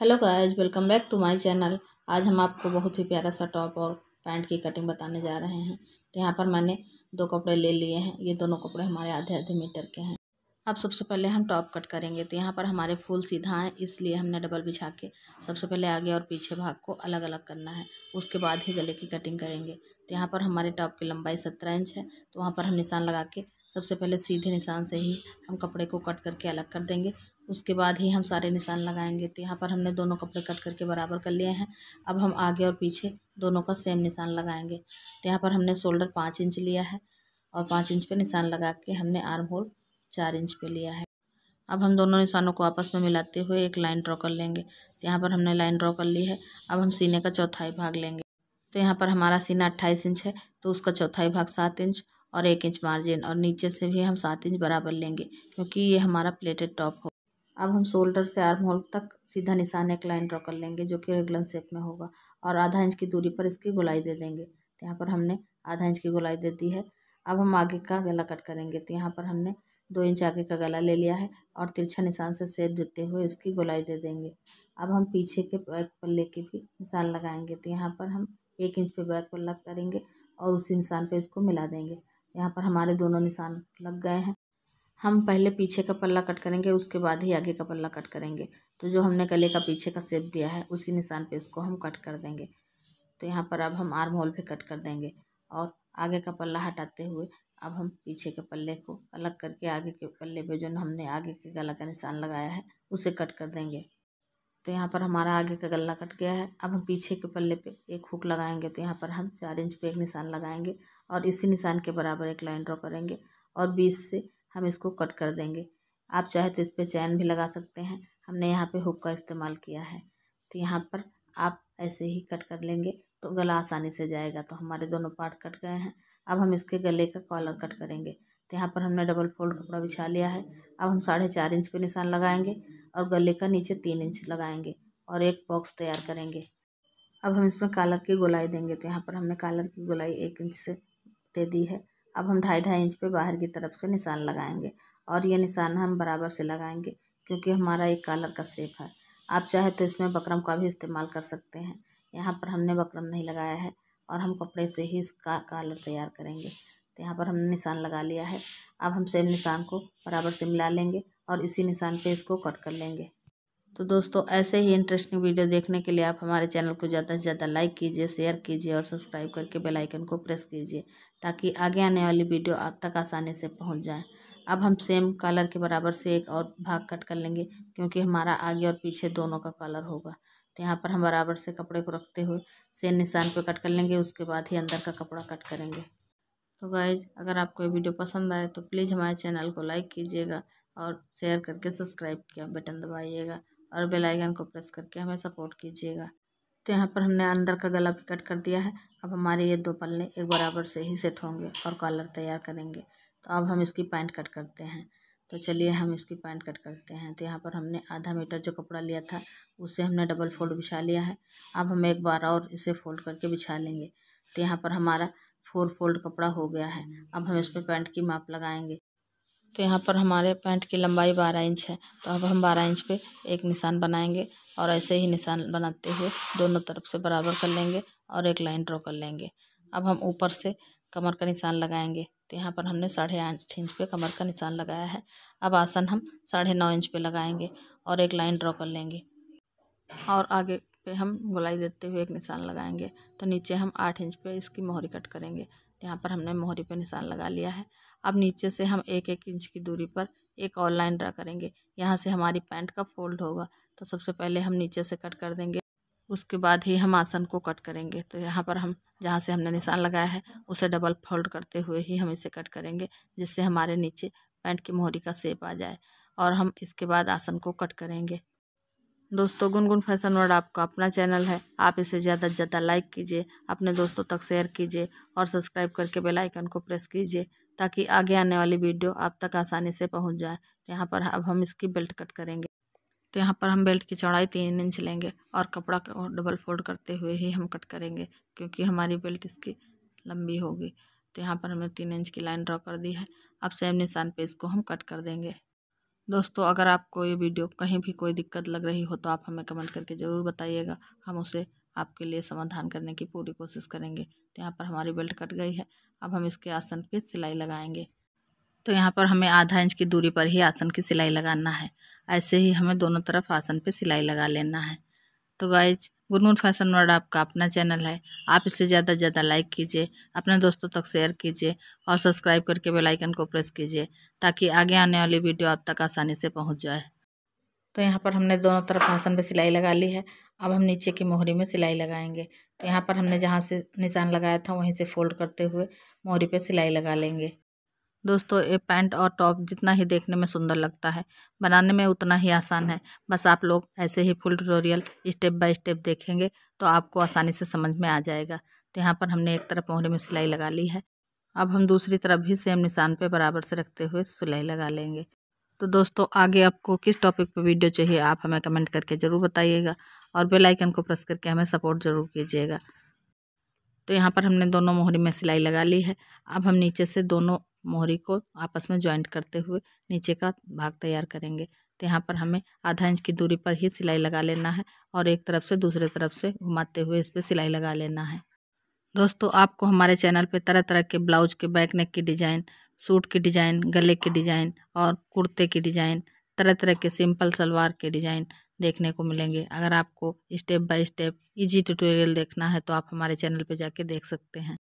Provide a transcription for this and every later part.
hello guys welcome back to my channel आज हम आपको बहुत ही प्यारा सा टॉप और पैंट की कटिंग बताने जा रहे हैं तो यहाँ पर मैंने दो कपड़े ले लिए हैं ये दोनों कपड़े हमारे आधे आधे मीटर के हैं अब सबसे पहले हम टॉप कट करेंगे तो यहाँ पर हमारे फूल सीधा हैं इसलिए हमने डबल बिछा के सबसे पहले आगे और पीछे भाग को अलग अलग करना है उसके बाद ही गले की कटिंग करेंगे तो यहाँ पर हमारे टॉप की लंबाई सत्रह इंच है तो वहाँ पर हम निशान लगा के सबसे पहले सीधे निशान से ही हम कपड़े को कट करके अलग कर देंगे उसके बाद ही हम सारे निशान लगाएंगे तो यहाँ पर हमने दोनों कपड़े कट करके बराबर कर लिए हैं अब हम आगे और पीछे दोनों का सेम निशान लगाएंगे तो यहाँ पर हमने शोल्डर पाँच इंच लिया है और पाँच इंच पे निशान लगा के हमने आर्म होल चार इंच पे लिया है अब हम दोनों निशानों को आपस में मिलाते हुए एक लाइन ड्रॉ कर लेंगे तो यहाँ पर हमने लाइन ड्रॉ कर ली है अब हम सीने का चौथाई भाग लेंगे तो यहाँ पर हमारा सीना अट्ठाईस इंच है तो उसका चौथाई भाग सात इंच और एक इंच मार्जिन और नीचे से भी हम सात इंच बराबर लेंगे क्योंकि ये हमारा प्लेटेड टॉप हो अब हम शोल्डर से आर्म होल तक सीधा निशान एक लाइन ड्रॉ कर लेंगे जो कि रेगुलर शेप में होगा और आधा इंच की दूरी पर इसकी गोलाई दे देंगे तो यहाँ पर हमने आधा इंच की गोलाई दे दी है अब हम आगे का गला कट करेंगे तो यहाँ पर हमने दो इंच आगे का गला ले लिया है और तिरछा निशान से सेप देते हुए इसकी गोलाई दे देंगे अब हम पीछे के बैक पल्ले के भी निशान लगाएंगे तो यहाँ पर हम एक इंच पे बैक पल्ला करेंगे और उसी निशान पे इसको मिला देंगे यहाँ पर हमारे दोनों निशान लग गए हैं हम पहले पीछे का पल्ला कट करेंगे उसके बाद ही आगे का पल्ला कट करेंगे तो जो हमने गले का पीछे का सेप दिया है उसी निशान पे इसको हम कट कर देंगे तो यहाँ पर अब हम आर्म होल भी कट कर देंगे और आगे का पल्ला हटाते हुए अब हम पीछे के पल्ले को अलग करके आगे के पल्ले पे जो हमने आगे के गला का निशान लगाया है उसे कट कर देंगे तो यहाँ पर हमारा आगे का गला कट गया है अब हम पीछे के पल्ले पे एक हुक लगाएंगे तो यहाँ पर हम चार इंच पे एक निशान लगाएंगे और इसी निशान के बराबर एक लाइन ड्रॉ करेंगे और बीस से हम इसको कट कर देंगे आप चाहे तो इस पर चैन भी लगा सकते हैं हमने यहाँ पे हुक का इस्तेमाल किया है तो यहाँ पर आप ऐसे ही कट कर लेंगे तो गला आसानी से जाएगा तो हमारे दोनों पार्ट कट गए हैं अब हम इसके गले का कॉलर कट करेंगे तो यहाँ पर हमने डबल फोल्ड कपड़ा बिछा लिया है अब हम साढ़े चार इंच पे निशान लगाएंगे और गले का नीचे तीन इंच लगाएंगे और एक बॉक्स तैयार करेंगे अब हम इसमें कॉलर की गोलाई देंगे तो यहाँ पर हमने कालर की गोलाई एक इंच से दे दी है अब हम ढाई ढाई इंच पे बाहर की तरफ से निशान लगाएंगे और ये निशान हम बराबर से लगाएंगे क्योंकि हमारा एक कॉलर का सेप है आप चाहे तो इसमें बकरम का भी इस्तेमाल कर सकते हैं यहाँ पर हमने बकरम नहीं लगाया है और हम कपड़े से ही इसका कॉलर तैयार करेंगे तो यहाँ पर हमने निशान लगा लिया है अब हम सेम निशान को बराबर से मिला लेंगे और इसी निशान पर इसको कट कर लेंगे तो दोस्तों ऐसे ही इंटरेस्टिंग वीडियो देखने के लिए आप हमारे चैनल को ज़्यादा से ज़्यादा लाइक कीजिए शेयर कीजिए और सब्सक्राइब करके बेल आइकन को प्रेस कीजिए ताकि आगे आने वाली वीडियो आप तक आसानी से पहुंच जाए अब हम सेम कलर के बराबर से एक और भाग कट कर लेंगे क्योंकि हमारा आगे और पीछे दोनों का कलर होगा तो यहाँ पर हम बराबर से कपड़े को रखते हुए सेम निशान पर कट कर लेंगे उसके बाद ही अंदर का कपड़ा कट करेंगे तो गाइज अगर आपको ये वीडियो पसंद आए तो प्लीज़ हमारे चैनल को लाइक कीजिएगा और शेयर करके सब्सक्राइब किया बटन दबाइएगा और बेल आइकन को प्रेस करके हमें सपोर्ट कीजिएगा तो यहाँ पर हमने अंदर का गला भी कट कर दिया है अब हमारे ये दो पल्ले एक बराबर से ही सेट होंगे और कॉलर तैयार करेंगे तो अब हम इसकी पैंट कट करते हैं तो चलिए हम इसकी पैंट कट करते हैं तो यहाँ पर हमने आधा मीटर जो कपड़ा लिया था उसे हमने डबल फोल्ड बिछा लिया है अब हम एक बार और इसे फोल्ड करके बिछा लेंगे तो यहाँ पर हमारा फोर फोल्ड कपड़ा हो गया है अब हम इस पर पैंट की माप लगाएंगे तो यहाँ पर हमारे पैंट की लंबाई बारह इंच है तो अब हम बारह इंच पे एक निशान बनाएंगे और ऐसे ही निशान बनाते हुए दोनों तरफ से बराबर कर लेंगे और एक लाइन ड्रॉ कर लेंगे अब हम ऊपर से कमर का निशान लगाएंगे तो यहाँ पर हमने साढ़े आठ इंच पे कमर का निशान लगाया है अब आसन हम साढ़े नौ इंच पे लगाएंगे और एक लाइन ड्रॉ कर लेंगे और आगे पे हम गोलाई देते हुए एक निशान लगाएंगे तो नीचे हम आठ इंच पे इसकी मोहरी कट करेंगे यहाँ पर हमने मोहरी पे निशान लगा लिया है अब नीचे से हम एक एक इंच की दूरी पर एक और लाइन ड्रा करेंगे यहाँ से हमारी पैंट का फोल्ड होगा तो सबसे पहले हम नीचे से कट कर देंगे उसके बाद ही हम आसन को कट करेंगे तो यहाँ पर हम जहाँ से हमने निशान लगाया है उसे डबल फोल्ड करते हुए ही हम इसे कट करेंगे जिससे हमारे नीचे पैंट की मोहरी का सेप आ जाए और हम इसके बाद आसन को कट करेंगे दोस्तों गुनगुन फैशन वर्ड आपका अपना चैनल है आप इसे ज़्यादा से ज़्यादा लाइक कीजिए अपने दोस्तों तक शेयर कीजिए और सब्सक्राइब करके बेल आइकन को प्रेस कीजिए ताकि आगे आने वाली वीडियो आप तक आसानी से पहुंच जाए तो यहाँ पर अब हम इसकी बेल्ट कट करेंगे तो यहाँ पर हम बेल्ट की चौड़ाई तीन इंच लेंगे और कपड़ा को डबल फोल्ड करते हुए ही हम कट करेंगे क्योंकि हमारी बेल्ट इसकी लंबी होगी तो यहाँ पर हमने तीन इंच की लाइन ड्रॉ कर दी है अब सेम निशान पे इसको हम कट कर देंगे दोस्तों अगर आपको ये वीडियो कहीं भी कोई दिक्कत लग रही हो तो आप हमें कमेंट करके ज़रूर बताइएगा हम उसे आपके लिए समाधान करने की पूरी कोशिश करेंगे तो यहाँ पर हमारी बेल्ट कट गई है अब हम इसके आसन की सिलाई लगाएंगे तो यहाँ पर हमें आधा इंच की दूरी पर ही आसन की सिलाई लगाना है ऐसे ही हमें दोनों तरफ आसन पर सिलाई लगा लेना है तो गाइज गुनगुन फैशन वर्ड आपका अपना चैनल है आप इसे ज़्यादा से ज़्यादा लाइक कीजिए अपने दोस्तों तक शेयर कीजिए और सब्सक्राइब करके बेल आइकन को प्रेस कीजिए ताकि आगे आने वाली वीडियो आप तक आसानी से पहुंच जाए तो यहाँ पर हमने दोनों तरफ फैसन पर सिलाई लगा ली है अब हम नीचे की मोहरी में सिलाई लगाएंगे तो यहाँ पर हमने जहाँ से निशान लगाया था वहीं से फोल्ड करते हुए मोहरी पर सिलाई लगा लेंगे दोस्तों ये पैंट और टॉप जितना ही देखने में सुंदर लगता है बनाने में उतना ही आसान है बस आप लोग ऐसे ही full tutorial step by step देखेंगे तो आपको आसानी से समझ में आ जाएगा तो यहाँ पर हमने एक तरफ मोहरे में सिलाई लगा ली है अब हम दूसरी तरफ भी सेम निशान पर बराबर से रखते हुए सिलाई लगा लेंगे तो दोस्तों आगे आपको किस टॉपिक पर वीडियो चाहिए आप हमें कमेंट करके ज़रूर बताइएगा और बेल आइकन को प्रेस करके हमें सपोर्ट ज़रूर कीजिएगा तो यहाँ पर हमने दोनों मोहरी में सिलाई लगा ली है अब हम नीचे से दोनों मोहरी को आपस में ज्वाइंट करते हुए नीचे का भाग तैयार करेंगे तो यहाँ पर हमें आधा इंच की दूरी पर ही सिलाई लगा लेना है और एक तरफ से दूसरे तरफ से घुमाते हुए इस पर सिलाई लगा लेना है दोस्तों आपको हमारे चैनल पर तरह तरह के ब्लाउज के बैक नेक की डिज़ाइन सूट की डिज़ाइन गले की डिज़ाइन और कुर्ते की डिज़ाइन तरह तरह के सिंपल सलवार के डिज़ाइन देखने को मिलेंगे अगर आपको step by step easy tutorial देखना है तो आप हमारे चैनल पर जाके देख सकते हैं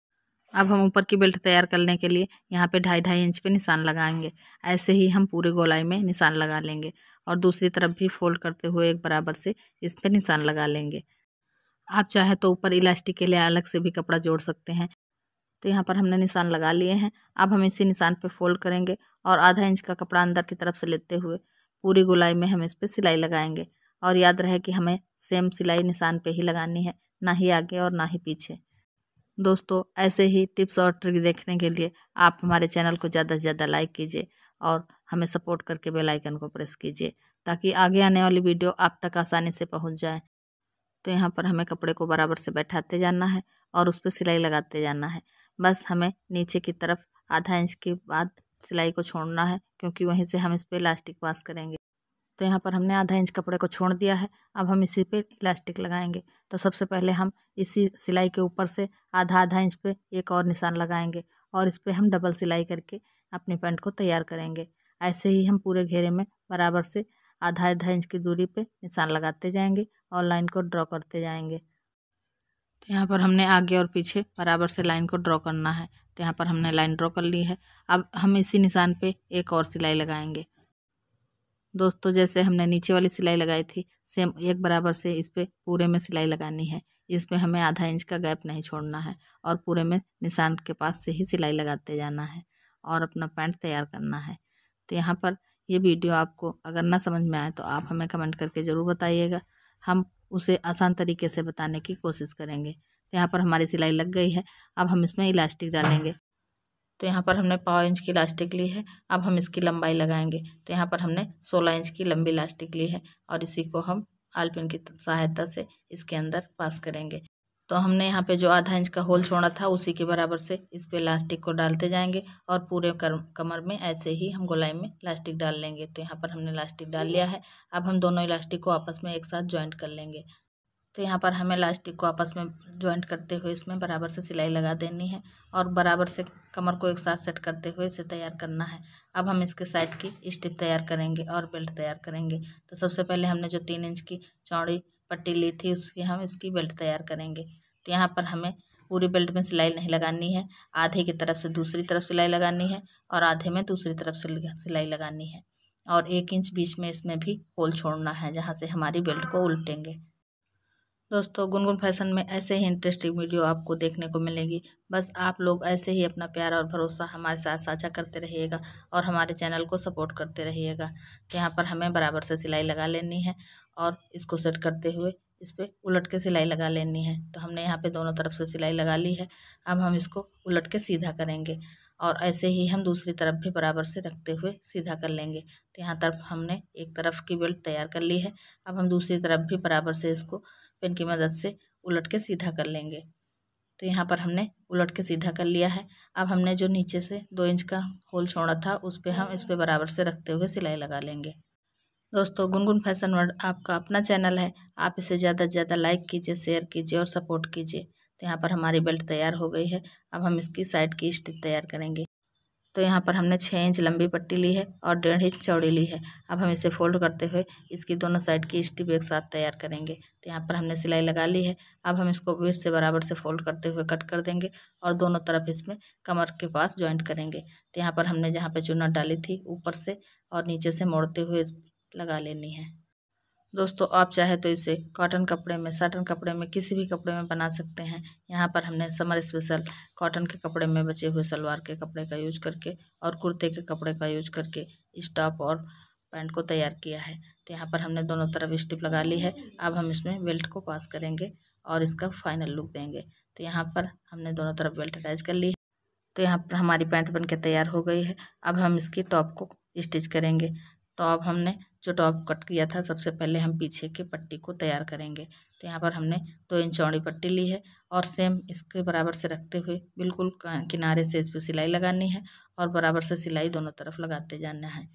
अब हम ऊपर की बेल्ट तैयार करने के लिए यहाँ पे ढाई ढाई इंच पे निशान लगाएंगे ऐसे ही हम पूरे गोलाई में निशान लगा लेंगे और दूसरी तरफ भी फोल्ड करते हुए एक बराबर से इस पर निशान लगा लेंगे आप चाहे तो ऊपर इलास्टिक के लिए अलग से भी कपड़ा जोड़ सकते हैं तो यहाँ पर हमने निशान लगा लिए हैं अब हम इसी निशान पर फोल्ड करेंगे और आधा इंच का कपड़ा अंदर की तरफ से लेते हुए पूरी गोलाई में हम इस पर सिलाई लगाएंगे और याद रहे कि हमें सेम सिलाई निशान पे ही लगानी है ना ही आगे और ना ही पीछे दोस्तों ऐसे ही टिप्स और ट्रिक देखने के लिए आप हमारे चैनल को ज़्यादा से ज़्यादा लाइक कीजिए और हमें सपोर्ट करके बेल आइकन को प्रेस कीजिए ताकि आगे आने वाली वीडियो आप तक आसानी से पहुंच जाए तो यहाँ पर हमें कपड़े को बराबर से बैठाते जाना है और उस पर सिलाई लगाते जाना है बस हमें नीचे की तरफ आधा इंच के बाद सिलाई को छोड़ना है क्योंकि वहीं से हम इस पर इलास्टिक पास करेंगे तो यहाँ पर हमने आधा इंच कपड़े को छोड़ दिया है अब हम इसी पे इलास्टिक लगाएंगे तो सबसे पहले हम इसी सिलाई के ऊपर से आधा आधा इंच पे एक और निशान लगाएंगे और इस पर हम डबल सिलाई करके अपनी पैंट को तैयार करेंगे ऐसे ही हम पूरे घेरे में बराबर से आधा आधा इंच की दूरी पर निशान लगाते जाएंगे और लाइन को ड्रॉ करते जाएंगे तो यहाँ पर हमने आगे और पीछे बराबर से लाइन को ड्रॉ करना है तो यहाँ पर हमने लाइन ड्रॉ कर ली है अब हम इसी निशान पे एक और सिलाई लगाएंगे दोस्तों जैसे हमने नीचे वाली सिलाई लगाई थी सेम एक बराबर से इस पर पूरे में सिलाई लगानी है इसमें हमें आधा इंच का गैप नहीं छोड़ना है और पूरे में निशान के पास से ही सिलाई लगाते जाना है और अपना पैंट तैयार करना है तो यहाँ पर ये वीडियो आपको अगर ना समझ में आए तो आप हमें कमेंट करके ज़रूर बताइएगा हम उसे आसान तरीके से बताने की कोशिश करेंगे तो यहाँ पर हमारी सिलाई लग गई है अब हम इसमें इलास्टिक डालेंगे तो यहाँ पर हमने पाव इंच की इलास्टिक ली है अब हम इसकी लंबाई लगाएंगे तो यहाँ पर हमने सोलह इंच की लंबी इलास्टिक ली है और इसी को हम आलपिन की सहायता से इसके अंदर पास करेंगे तो हमने यहाँ पे जो आधा इंच का होल छोड़ा था उसी के बराबर से इस पे इलास्टिक को डालते जाएंगे और पूरे कमर में ऐसे ही हम गोलाई में इलास्टिक डाल लेंगे तो यहाँ पर हमने लास्टिक डाल लिया है अब हम दोनों इलास्टिक को आपस में एक साथ ज्वाइंट कर लेंगे तो यहाँ पर हमें लास्टिक को आपस में ज्वाइंट करते हुए इसमें बराबर से सिलाई लगा देनी है और बराबर से कमर को एक साथ सेट करते हुए इसे तैयार करना है अब हम इसके साइड की स्टिप तैयार करेंगे और बेल्ट तैयार करेंगे तो सबसे पहले हमने जो तीन इंच की चौड़ी पट्टी ली थी उसकी हम इसकी बेल्ट तैयार करेंगे तो यहाँ पर हमें पूरी बेल्ट में सिलाई नहीं लगानी है आधे की तरफ से दूसरी तरफ सिलाई लगानी है और आधे में दूसरी तरफ से सिलाई लगानी है और एक इंच बीच में इसमें भी होल छोड़ना है जहाँ से हमारी बेल्ट को उल्टेंगे दोस्तों गुनगुन फैशन में ऐसे ही इंटरेस्टिंग वीडियो आपको देखने को मिलेगी बस आप लोग ऐसे ही अपना प्यार और भरोसा हमारे साथ साझा करते रहिएगा और हमारे चैनल को सपोर्ट करते रहिएगा यहाँ पर हमें बराबर से सिलाई लगा लेनी है और इसको सेट करते हुए इस पर उलट के सिलाई लगा लेनी है तो हमने यहाँ पे दोनों तरफ से सिलाई लगा ली है अब हम इसको उलट के सीधा करेंगे और ऐसे ही हम दूसरी तरफ भी बराबर से रखते हुए सीधा कर लेंगे तो यहाँ तरफ हमने एक तरफ की बेल्ट तैयार कर ली है अब हम दूसरी तरफ भी बराबर से इसको पेन की मदद से उलट के सीधा कर लेंगे तो यहाँ पर हमने उलट के सीधा कर लिया है अब हमने जो नीचे से दो इंच का होल छोड़ा था उस पर हम इस पर बराबर से रखते हुए सिलाई लगा लेंगे दोस्तों गुनगुन फैशन वर्ड आपका अपना चैनल है आप इसे ज़्यादा से ज़्यादा लाइक कीजिए शेयर कीजिए और सपोर्ट कीजिए तो यहाँ पर हमारी बेल्ट तैयार हो गई है अब हम इसकी साइड की स्टिच तैयार करेंगे तो यहाँ पर हमने छः इंच लंबी पट्टी ली है और डेढ़ इंच चौड़ी ली है अब हम इसे फोल्ड करते हुए इसकी दोनों साइड की स्टिप एक साथ तैयार करेंगे तो यहाँ पर हमने सिलाई लगा ली है अब हम इसको बीच से बराबर से फोल्ड करते हुए कट कर देंगे और दोनों तरफ इसमें कमर के पास ज्वाइंट करेंगे तो यहाँ पर हमने जहाँ पर चुनट डाली थी ऊपर से और नीचे से मोड़ते हुए लगा लेनी है दोस्तों आप चाहे तो इसे कॉटन कपड़े में साटन कपड़े में किसी भी कपड़े में बना सकते हैं यहाँ पर हमने समर स्पेशल कॉटन के कपड़े में बचे हुए सलवार के कपड़े का यूज करके और कुर्ते के कपड़े का यूज करके इस टॉप और पैंट को तैयार किया है तो यहाँ पर हमने दोनों तरफ स्टिप लगा ली है अब हम इसमें बेल्ट को पास करेंगे और इसका फाइनल लुक देंगे तो यहाँ पर हमने दोनों तरफ बेल्ट अटैच कर ली है तो यहाँ पर हमारी पैंट बन के तैयार हो गई है अब हम इसकी टॉप को स्टिच करेंगे तो अब हमने जो टॉप कट किया था सबसे पहले हम पीछे के पट्टी को तैयार करेंगे तो यहाँ पर हमने दो इंच चौड़ी पट्टी ली है और सेम इसके बराबर से रखते हुए बिल्कुल किनारे से इस पर सिलाई लगानी है और बराबर से सिलाई दोनों तरफ लगाते जाना है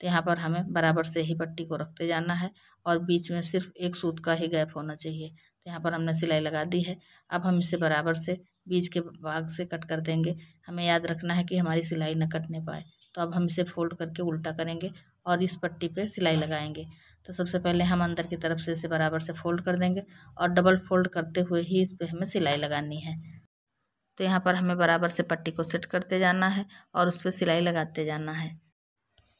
तो यहाँ पर हमें बराबर से ही पट्टी को रखते जाना है और बीच में सिर्फ एक सूत का ही गैप होना चाहिए तो यहाँ पर हमने सिलाई लगा दी है अब हम इसे बराबर से बीच के भाग से कट कर देंगे हमें याद रखना है कि हमारी सिलाई न कटने पाए तो अब हम इसे फोल्ड करके उल्टा करेंगे और इस पट्टी पे सिलाई लगाएंगे तो सबसे पहले हम अंदर की तरफ से इसे बराबर से फोल्ड कर देंगे और डबल फोल्ड करते हुए ही इस पर हमें सिलाई लगानी है तो यहाँ पर हमें बराबर से पट्टी को सेट करते जाना है और उस पर सिलाई लगाते जाना है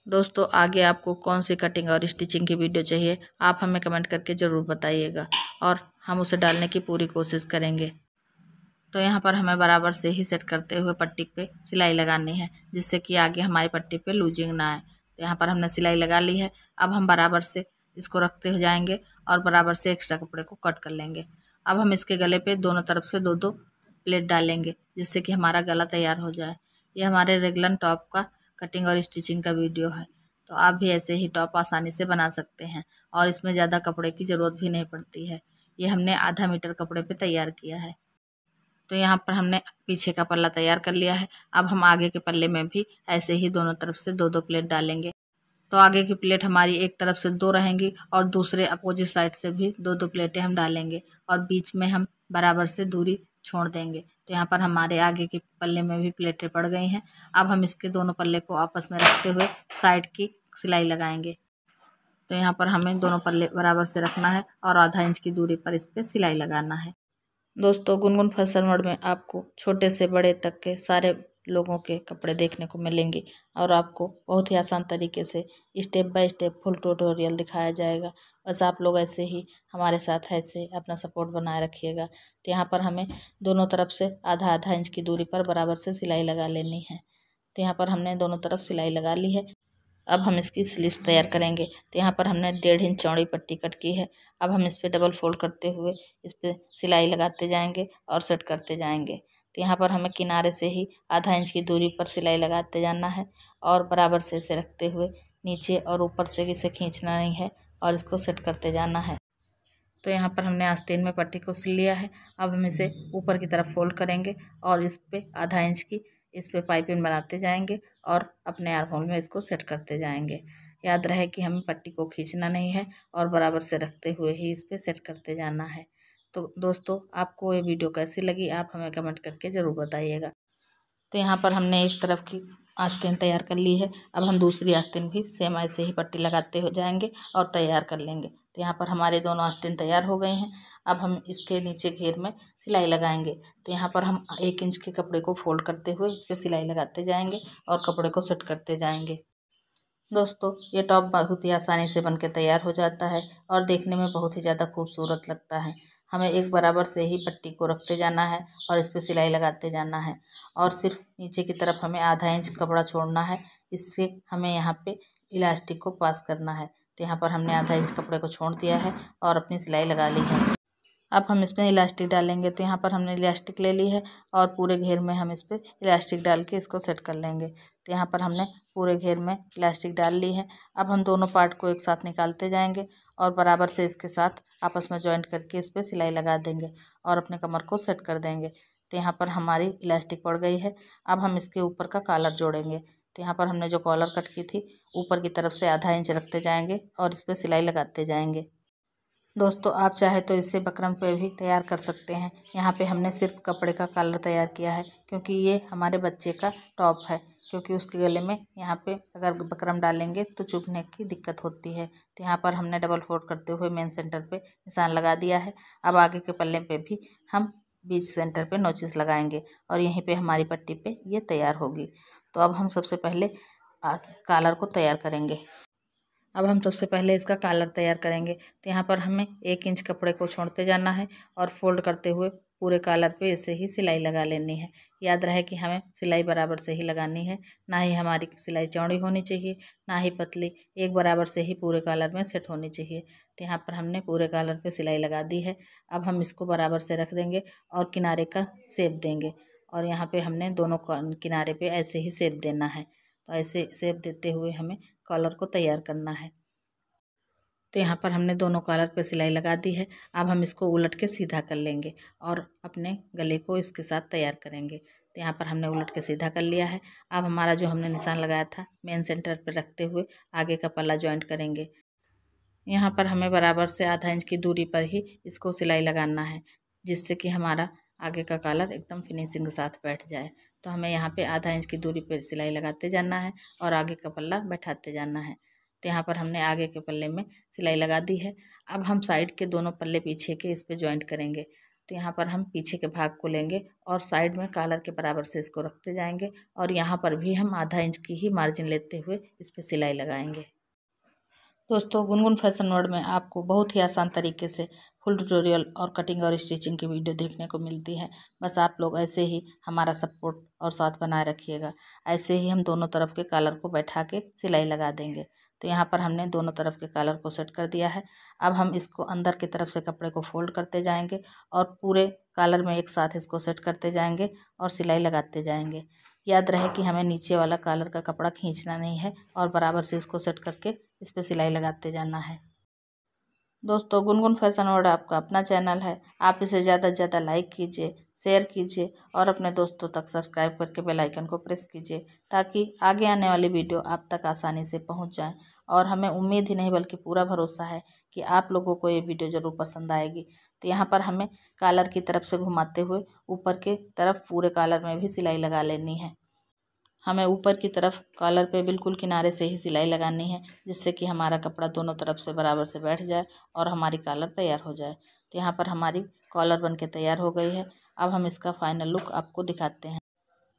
दोस्तों आगे आपको कौन सी कटिंग और स्टिचिंग की वीडियो चाहिए आप हमें कमेंट करके ज़रूर बताइएगा और हम उसे डालने की पूरी कोशिश करेंगे तो यहाँ पर हमें बराबर से ही सेट करते हुए पट्टी पे सिलाई लगानी है जिससे कि आगे हमारी पट्टी पे लूजिंग ना आए यहाँ पर हमने सिलाई लगा ली है अब हम बराबर से इसको रखते हो जाएंगे और बराबर से एक्स्ट्रा कपड़े को कट कर लेंगे अब हम इसके गले पे दोनों तरफ से दो दो प्लेट डालेंगे जिससे कि हमारा गला तैयार हो जाए ये हमारे रेगुलर टॉप का कटिंग और स्टिचिंग का वीडियो है तो आप भी ऐसे ही टॉप आसानी से बना सकते हैं और इसमें ज़्यादा कपड़े की ज़रूरत भी नहीं पड़ती है ये हमने आधा मीटर कपड़े पर तैयार किया है तो यहाँ पर हमने पीछे का पल्ला तैयार कर लिया है अब हम आगे के पल्ले में भी ऐसे ही दोनों तरफ से दो दो प्लेट डालेंगे तो आगे की प्लेट हमारी एक तरफ से दो रहेंगी और दूसरे अपोजिट साइड से भी दो दो प्लेटें हम डालेंगे और बीच में हम बराबर से दूरी छोड़ देंगे तो यहाँ पर हमारे आगे के पल्ले में भी प्लेटें पड़ गई हैं अब हम इसके दोनों पल्ले को आपस में रखते हुए साइड की सिलाई लगाएंगे तो यहाँ पर हमें दोनों पल्ले बराबर से रखना है और आधा इंच की दूरी पर इस पर सिलाई लगाना है दोस्तों गुनगुन फैशन वर्ल्ड में आपको छोटे से बड़े तक के सारे लोगों के कपड़े देखने को मिलेंगे और आपको बहुत ही आसान तरीके से step by step full tutorial दिखाया जाएगा बस आप लोग ऐसे ही हमारे साथ ऐसे अपना सपोर्ट बनाए रखिएगा तो यहाँ पर हमें दोनों तरफ से आधा आधा इंच की दूरी पर बराबर से सिलाई लगा लेनी है तो यहाँ पर हमने दोनों तरफ सिलाई लगा ली है अब हम इसकी स्लीव्स तैयार करेंगे तो यहाँ पर हमने डेढ़ इंच चौड़ी पट्टी कट की है अब हम इस पर डबल फोल्ड करते हुए इस पर सिलाई लगाते जाएंगे और सेट करते जाएंगे तो यहाँ पर हमें किनारे से ही आधा इंच की दूरी पर सिलाई लगाते जाना है और बराबर से इसे रखते हुए नीचे और ऊपर से इसे खींचना नहीं है और इसको सेट करते जाना है तो यहाँ पर हमने आस्तीन में पट्टी को सिल लिया है अब हम इसे ऊपर की तरफ फोल्ड करेंगे और इस पर आधा इंच की इस पर पाइपिंग बनाते जाएंगे और अपने आर्म होल में इसको सेट करते जाएंगे याद रहे कि हमें पट्टी को खींचना नहीं है और बराबर से रखते हुए ही इस पर सेट करते जाना है तो दोस्तों आपको ये वीडियो कैसी लगी आप हमें कमेंट करके ज़रूर बताइएगा तो यहाँ पर हमने एक तरफ की आस्तीन तैयार कर ली है अब हम दूसरी आस्तीन भी सेम ऐसे ही पट्टी लगाते हो जाएंगे और तैयार कर लेंगे तो यहाँ पर हमारे दोनों आस्तीन तैयार हो गए हैं अब हम इसके नीचे घेर में सिलाई लगाएंगे तो यहाँ पर हम एक इंच के कपड़े को फोल्ड करते हुए इस पर सिलाई लगाते जाएंगे और कपड़े को सेट करते जाएंगे दोस्तों ये टॉप बहुत ही आसानी से बनके तैयार हो जाता है और देखने में बहुत ही ज़्यादा खूबसूरत लगता है हमें एक बराबर से ही पट्टी को रखते जाना है और इस पर सिलाई लगाते जाना है और सिर्फ नीचे की तरफ हमें आधा इंच कपड़ा छोड़ना है इससे हमें यहाँ पे इलास्टिक को पास करना है तो यहाँ पर हमने आधा इंच कपड़े को छोड़ दिया है और अपनी सिलाई लगा ली है अब हम इसमें इलास्टिक डालेंगे तो यहाँ पर हमने इलास्टिक ले ली है और पूरे घेर में हम इस पर इलास्टिक डाल के इसको सेट कर लेंगे तो यहाँ पर हमने पूरे घेर में इलास्टिक डाल ली है अब हम दोनों पार्ट को एक साथ निकालते जाएंगे और बराबर से इसके साथ आपस में जॉइंट करके इस पर सिलाई लगा देंगे और अपने कमर को सेट कर देंगे तो यहाँ पर हमारी इलास्टिक पड़ गई है अब हम इसके ऊपर का कॉलर जोड़ेंगे तो यहाँ पर हमने जो कॉलर कट की थी ऊपर की तरफ से आधा इंच रखते जाएंगे और इस पर सिलाई लगाते जाएंगे दोस्तों आप चाहे तो इसे बकरम पे भी तैयार कर सकते हैं यहाँ पे हमने सिर्फ कपड़े का कलर तैयार किया है क्योंकि ये हमारे बच्चे का टॉप है क्योंकि उसके गले में यहाँ पे अगर बकरम डालेंगे तो चुभने की दिक्कत होती है तो यहाँ पर हमने डबल फोल्ड करते हुए मेन सेंटर पे निशान लगा दिया है अब आगे के पल्ले पर भी हम बीच सेंटर पर नोचिस लगाएंगे और यहीं पर हमारी पट्टी पे ये तैयार होगी तो अब हम सबसे पहले कालर को तैयार करेंगे अब हम सबसे पहले इसका कॉलर तैयार करेंगे तो यहाँ पर हमें एक इंच कपड़े को छोड़ते जाना है और फोल्ड करते हुए पूरे कॉलर पे ऐसे ही सिलाई लगा लेनी है याद रहे कि हमें सिलाई बराबर से ही लगानी है ना ही हमारी सिलाई चौड़ी होनी चाहिए ना ही पतली एक बराबर से ही पूरे कॉलर में सेट होनी चाहिए तो यहाँ पर हमने पूरे कॉलर पे सिलाई लगा दी है अब हम इसको बराबर से रख देंगे और किनारे का सेप देंगे और यहाँ पर हमने दोनों किनारे पर ऐसे ही सेप देना है तो ऐसे सेप देते हुए हमें कॉलर को तैयार करना है तो यहाँ पर हमने दोनों कॉलर पे सिलाई लगा दी है अब हम इसको उलट के सीधा कर लेंगे और अपने गले को इसके साथ तैयार करेंगे तो यहाँ पर हमने उलट के सीधा कर लिया है अब हमारा जो हमने निशान लगाया था मेन सेंटर पर रखते हुए आगे का पल्ला ज्वाइंट करेंगे यहाँ पर हमें बराबर से आधा इंच की दूरी पर ही इसको सिलाई लगाना है जिससे कि हमारा आगे का कॉलर एकदम फिनिशिंग के साथ बैठ जाए तो हमें यहाँ पे आधा इंच की दूरी पर सिलाई लगाते जाना है और आगे का पल्ला बैठाते जाना है तो यहाँ पर हमने आगे के पल्ले में सिलाई लगा दी है अब हम साइड के दोनों पल्ले पीछे के इस पर ज्वाइंट करेंगे तो यहाँ पर हम पीछे के भाग को लेंगे और साइड में कालर के बराबर से इसको रखते जाएंगे और यहाँ पर भी हम आधा इंच की ही मार्जिन लेते हुए इस पर सिलाई लगाएंगे दोस्तों गुनगुन फैशन वर्ड में आपको बहुत ही आसान तरीके से फुल ट्यूटोरियल और कटिंग और स्टिचिंग की वीडियो देखने को मिलती है बस आप लोग ऐसे ही हमारा सपोर्ट और साथ बनाए रखिएगा ऐसे ही हम दोनों तरफ के कालर को बैठा के सिलाई लगा देंगे तो यहाँ पर हमने दोनों तरफ के कालर को सेट कर दिया है अब हम इसको अंदर की तरफ से कपड़े को फोल्ड करते जाएंगे और पूरे कालर में एक साथ इसको सेट करते जाएंगे और सिलाई लगाते जाएंगे याद रहे कि हमें नीचे वाला कलर का कपड़ा खींचना नहीं है और बराबर से इसको सेट करके इस पर सिलाई लगाते जाना है दोस्तों गुनगुन फैशन वर्ड आपका अपना चैनल है आप इसे ज़्यादा से ज़्यादा लाइक कीजिए शेयर कीजिए और अपने दोस्तों तक सब्सक्राइब करके बेल आइकन को प्रेस कीजिए ताकि आगे आने वाली वीडियो आप तक आसानी से पहुंच जाए और हमें उम्मीद ही नहीं बल्कि पूरा भरोसा है कि आप लोगों को ये वीडियो ज़रूर पसंद आएगी तो यहाँ पर हमें कालर की तरफ से घुमाते हुए ऊपर के तरफ पूरे कालर में भी सिलाई लगा लेनी है हमें ऊपर की तरफ कॉलर पे बिल्कुल किनारे से ही सिलाई लगानी है जिससे कि हमारा कपड़ा दोनों तरफ से बराबर से बैठ जाए और हमारी कॉलर तैयार हो जाए तो यहाँ पर हमारी कॉलर बन के तैयार हो गई है अब हम इसका फाइनल लुक आपको दिखाते हैं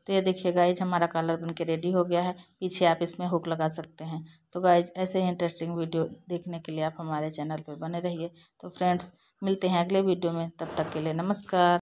तो ये देखिए गाइज हमारा कॉलर बन के रेडी हो गया है पीछे आप इसमें हुक लगा सकते हैं तो गाइज ऐसे ही इंटरेस्टिंग वीडियो देखने के लिए आप हमारे चैनल पर बने रहिए तो फ्रेंड्स मिलते हैं अगले वीडियो में तब तक के लिए नमस्कार